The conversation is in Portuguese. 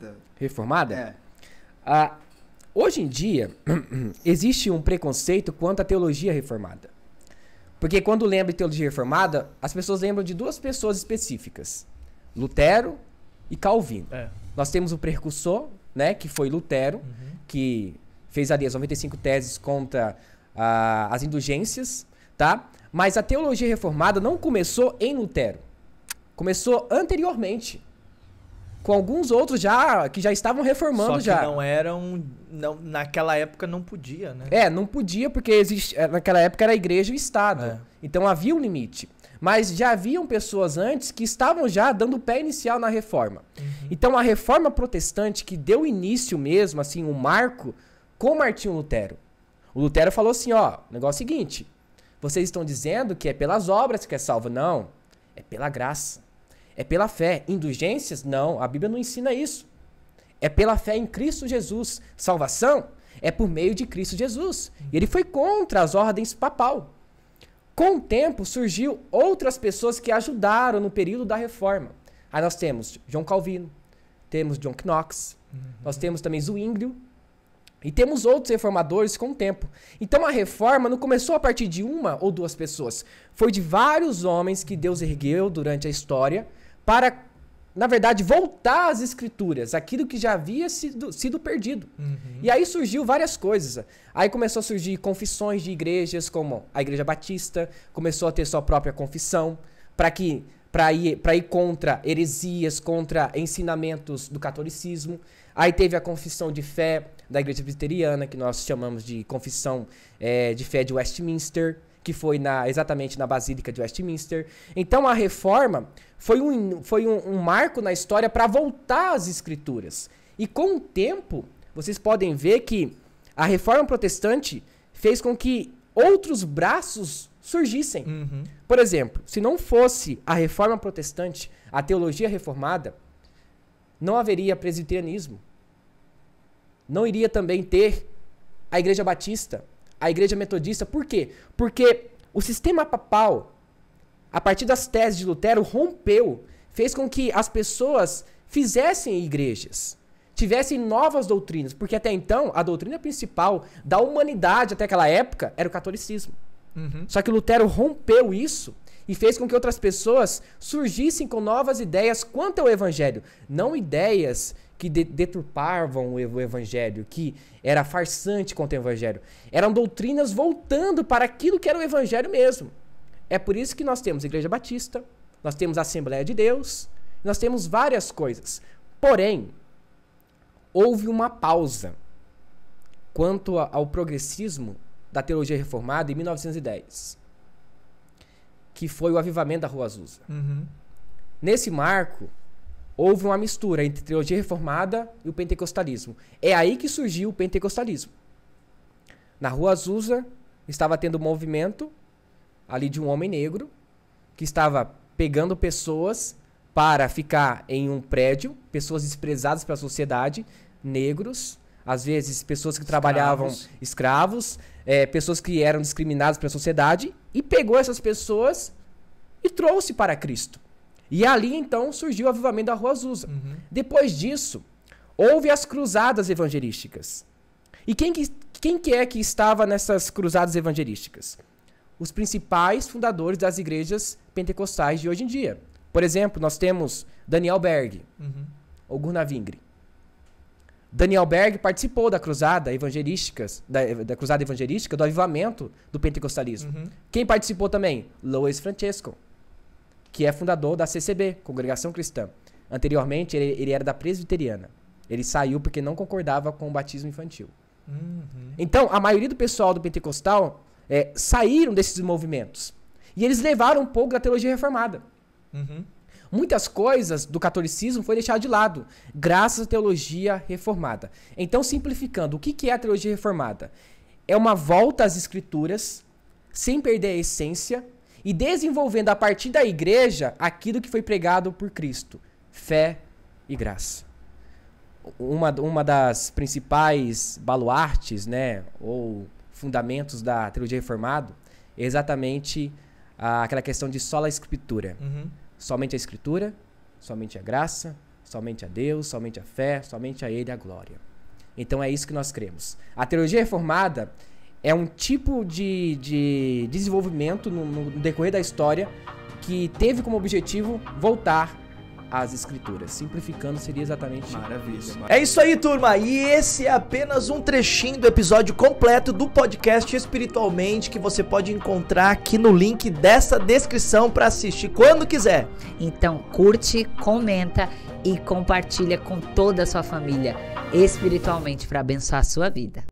Reformada. Reformada? É. Ah, hoje em dia, existe um preconceito quanto à teologia reformada. Porque quando lembra de teologia reformada, as pessoas lembram de duas pessoas específicas: Lutero e Calvino. É. Nós temos o precursor, né, que foi Lutero, uhum. que fez ali as 95 teses contra uh, as indulgências, tá? Mas a teologia reformada não começou em Lutero. Começou anteriormente com alguns outros já que já estavam reformando Só que já. não eram não, naquela época não podia, né? É, não podia porque existe, é, naquela época era a igreja e o estado. É. Então havia um limite. Mas já haviam pessoas antes que estavam já dando o pé inicial na reforma. Uhum. Então a reforma protestante que deu início mesmo assim, o um marco com Martinho Lutero. O Lutero falou assim, ó, negócio é o seguinte, vocês estão dizendo que é pelas obras que é salvo, não, é pela graça. É pela fé. Indulgências? Não, a Bíblia não ensina isso. É pela fé em Cristo Jesus. Salvação? É por meio de Cristo Jesus. E ele foi contra as ordens papal. Com o tempo, surgiu outras pessoas que ajudaram no período da reforma. Aí nós temos João Calvino, temos John Knox, uhum. nós temos também Zwinglio, e temos outros reformadores com o tempo. Então a reforma não começou a partir de uma ou duas pessoas. Foi de vários homens que Deus ergueu durante a história para, na verdade, voltar às escrituras, aquilo que já havia sido, sido perdido. Uhum. E aí surgiu várias coisas. Aí começou a surgir confissões de igrejas, como a Igreja Batista, começou a ter sua própria confissão, para que para ir, ir contra heresias, contra ensinamentos do catolicismo. Aí teve a confissão de fé da Igreja Presbiteriana, que nós chamamos de confissão é, de fé de Westminster que foi na, exatamente na Basílica de Westminster. Então a reforma foi um, foi um, um marco na história para voltar às escrituras. E com o tempo, vocês podem ver que a reforma protestante fez com que outros braços surgissem. Uhum. Por exemplo, se não fosse a reforma protestante, a teologia reformada, não haveria presbiterianismo. Não iria também ter a Igreja Batista, a igreja metodista. Por quê? Porque o sistema papal, a partir das teses de Lutero, rompeu, fez com que as pessoas fizessem igrejas, tivessem novas doutrinas, porque até então a doutrina principal da humanidade até aquela época era o catolicismo. Uhum. Só que Lutero rompeu isso e fez com que outras pessoas surgissem com novas ideias quanto ao evangelho, não ideias que de deturpavam o evangelho, que era farsante contra o evangelho. Eram doutrinas voltando para aquilo que era o evangelho mesmo. É por isso que nós temos Igreja Batista, nós temos a Assembleia de Deus, nós temos várias coisas. Porém, houve uma pausa quanto ao progressismo da teologia reformada em 1910, que foi o avivamento da Rua Azusa. Uhum. Nesse marco, houve uma mistura entre teologia reformada e o pentecostalismo. É aí que surgiu o pentecostalismo. Na Rua Azusa, estava tendo um movimento ali de um homem negro que estava pegando pessoas para ficar em um prédio, pessoas desprezadas pela sociedade, negros, às vezes pessoas que escravos. trabalhavam escravos, é, pessoas que eram discriminadas pela sociedade, e pegou essas pessoas e trouxe para Cristo. E ali então surgiu o avivamento da Rua Azusa. Uhum. Depois disso, houve as cruzadas evangelísticas. E quem que, quem que é que estava nessas cruzadas evangelísticas? Os principais fundadores das igrejas pentecostais de hoje em dia. Por exemplo, nós temos Daniel Berg, uhum. ou Vingre. Daniel Berg participou da cruzada evangelística, da, da cruzada evangelística, do avivamento do pentecostalismo. Uhum. Quem participou também? Lois Francesco, que é fundador da CCB, Congregação Cristã. Anteriormente, ele, ele era da presbiteriana. Ele saiu porque não concordava com o batismo infantil. Uhum. Então, a maioria do pessoal do pentecostal é, saíram desses movimentos. E eles levaram um pouco da teologia reformada. Uhum. Muitas coisas do catolicismo foi deixado de lado, graças à teologia reformada. Então, simplificando, o que é a teologia reformada? É uma volta às escrituras, sem perder a essência, e desenvolvendo a partir da igreja aquilo que foi pregado por Cristo: fé e graça. Uma, uma das principais baluartes, né, ou fundamentos da teologia reformada, é exatamente aquela questão de sola escritura. Uhum Somente a Escritura, somente a graça, somente a Deus, somente a fé, somente a Ele a glória. Então é isso que nós cremos. A teologia reformada é um tipo de, de desenvolvimento no, no decorrer da história que teve como objetivo voltar as escrituras. Simplificando seria exatamente Maravilha. isso. É isso aí, turma. E esse é apenas um trechinho do episódio completo do podcast Espiritualmente que você pode encontrar aqui no link dessa descrição para assistir quando quiser. Então, curte, comenta e compartilha com toda a sua família espiritualmente para abençoar a sua vida.